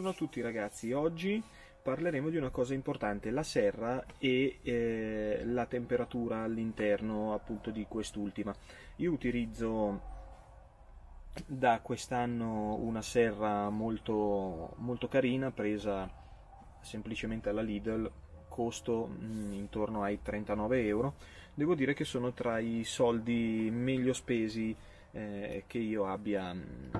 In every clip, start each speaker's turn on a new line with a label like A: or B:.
A: Buongiorno a tutti ragazzi, oggi parleremo di una cosa importante, la serra e eh, la temperatura all'interno appunto di quest'ultima. Io utilizzo da quest'anno una serra molto, molto carina presa semplicemente alla Lidl, costo mh, mm, intorno ai 39 euro. Devo dire che sono tra i soldi meglio spesi eh, che io abbia mh, mm,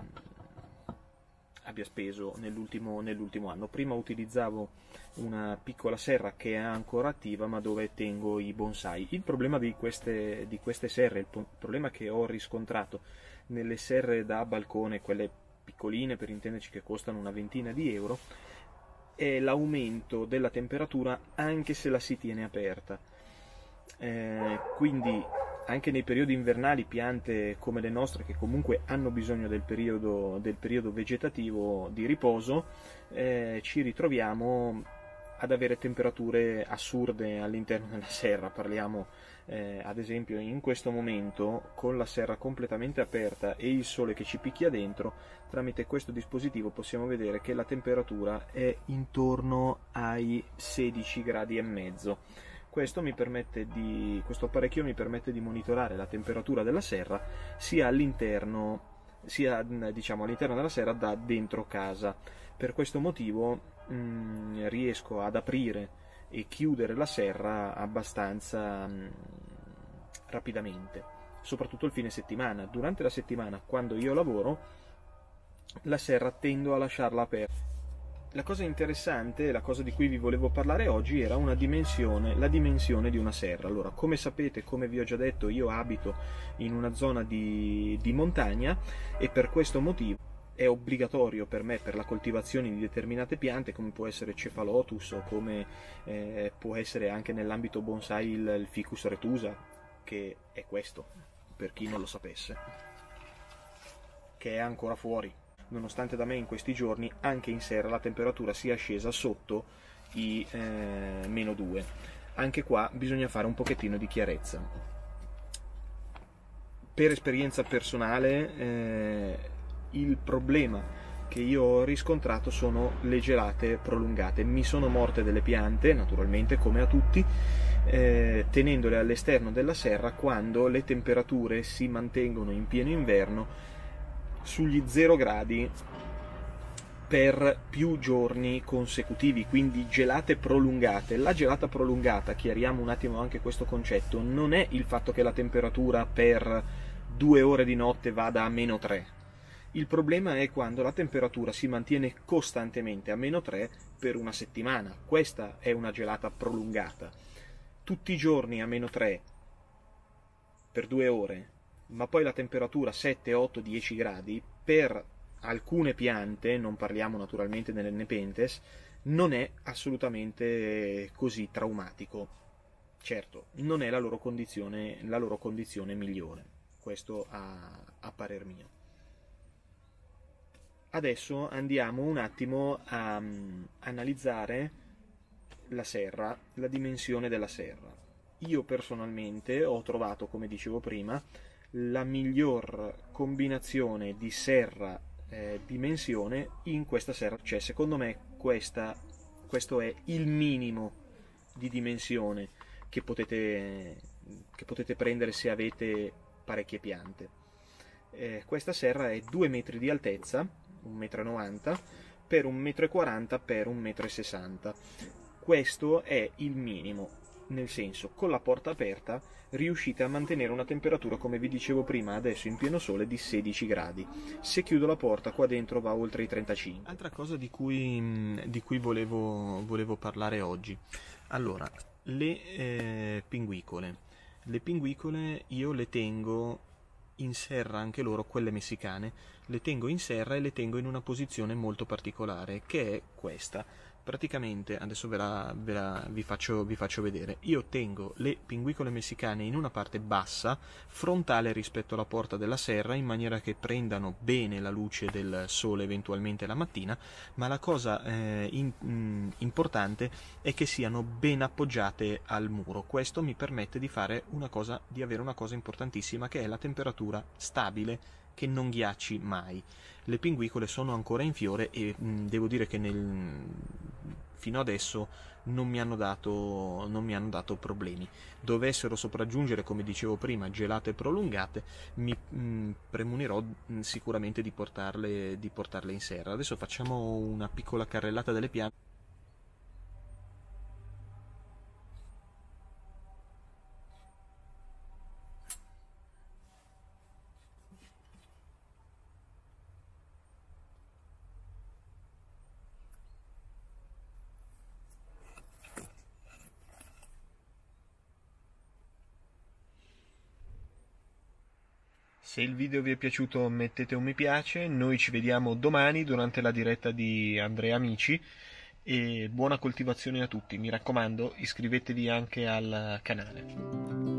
A: abbia speso nell'ultimo, nell'ultimo anno. Prima utilizzavo una piccola serra che è ancora attiva ma dove tengo i bonsai. Il problema di queste, di queste serre, il problema che ho riscontrato nelle serre da balcone, quelle piccoline per intenderci che costano una ventina di euro, è l'aumento della temperatura anche se la si tiene aperta. Eh, quindi anche nei periodi invernali piante come le nostre che comunque hanno bisogno del periodo, del periodo vegetativo di riposo, eh, ci ritroviamo ad avere temperature assurde all'interno della serra. Parliamo eh, ad esempio in questo momento con la serra completamente aperta e il sole che ci picchia dentro, tramite questo dispositivo possiamo vedere che la temperatura è intorno ai 16 gradi e mezzo questo, di, questo apparecchio mi permette di monitorare la temperatura della serra sia all'interno sia diciamo, all'interno della serra da dentro casa. Per questo motivo mh, riesco ad aprire e chiudere la serra abbastanza mh, rapidamente, soprattutto il fine settimana. Durante la settimana, quando io lavoro, la serra tendo a lasciarla aperta la cosa interessante, la cosa di cui vi volevo parlare oggi era una dimensione, la dimensione di una serra. Allora, come sapete, come vi ho già detto, io abito in una zona di, di montagna e per questo motivo è obbligatorio per me per la coltivazione di determinate piante come può essere cefalotus o come eh, può essere anche nell'ambito bonsai il, il Ficus retusa che è questo per chi non lo sapesse che è ancora fuori nonostante da me in questi giorni anche in sera la temperatura sia scesa sotto i eh, meno 2. Anche qua bisogna fare un pochettino di chiarezza. Per esperienza personale eh, il problema che io ho riscontrato sono le gelate prolungate. Mi sono morte delle piante, naturalmente, come a tutti, eh, tenendole all'esterno della serra quando le temperature si mantengono in pieno inverno sugli 0 gradi per più giorni consecutivi, quindi gelate prolungate. La gelata prolungata, chiariamo un attimo anche questo concetto, non è il fatto che la temperatura per due ore di notte vada a meno 3. Il problema è quando la temperatura si mantiene costantemente a meno 3 per una settimana. Questa è una gelata prolungata. Tutti i giorni a meno 3 per due ore ma poi la temperatura 7, 8, 10 gradi per alcune piante, non parliamo naturalmente delle nepenthes, non è assolutamente così traumatico. Certo, non è la loro condizione, la loro condizione migliore, questo a, a parer mio. Adesso andiamo un attimo a um, analizzare la serra, la dimensione della serra. Io personalmente ho trovato, come dicevo prima, la miglior combinazione di serra eh, dimensione in questa serra cioè Secondo me questa, questo è il minimo di dimensione che potete, che potete prendere se avete parecchie piante. Eh, questa serra è 2 metri di altezza, 1,90 m per 1,40 m per 1,60 m. Questo è il minimo nel senso, con la porta aperta riuscite a mantenere una temperatura, come vi dicevo prima, adesso in pieno sole di 16 gradi. Se chiudo la porta qua dentro va oltre i 35. Altra cosa di cui, mm, di cui volevo, volevo, parlare oggi. Allora, le eh, pinguicole. Le pinguicole io le tengo in serra anche loro, quelle messicane, le tengo in serra e le tengo in una posizione molto particolare, che è questa praticamente adesso ve la, ve la, vi, faccio, vi, faccio, vedere io tengo le pinguicole messicane in una parte bassa frontale rispetto alla porta della serra in maniera che prendano bene la luce del sole eventualmente la mattina ma la cosa eh, in, mh, mm, importante è che siano ben appoggiate al muro questo mi permette di, una cosa, di avere una cosa importantissima che è la temperatura stabile che non ghiacci mai. Le pinguicole sono ancora in fiore e mh, mm, devo dire che nel, fino adesso non mi, dato, non mi, hanno dato, problemi. Dovessero sopraggiungere, come dicevo prima, gelate prolungate, mi mh, mm, premunirò mh, mm, sicuramente di portarle, di portarle in serra. Adesso facciamo una piccola carrellata delle piante. Se il video vi è piaciuto mettete un mi piace, noi ci vediamo domani durante la diretta di Andrea Amici e buona coltivazione a tutti, mi raccomando iscrivetevi anche al canale.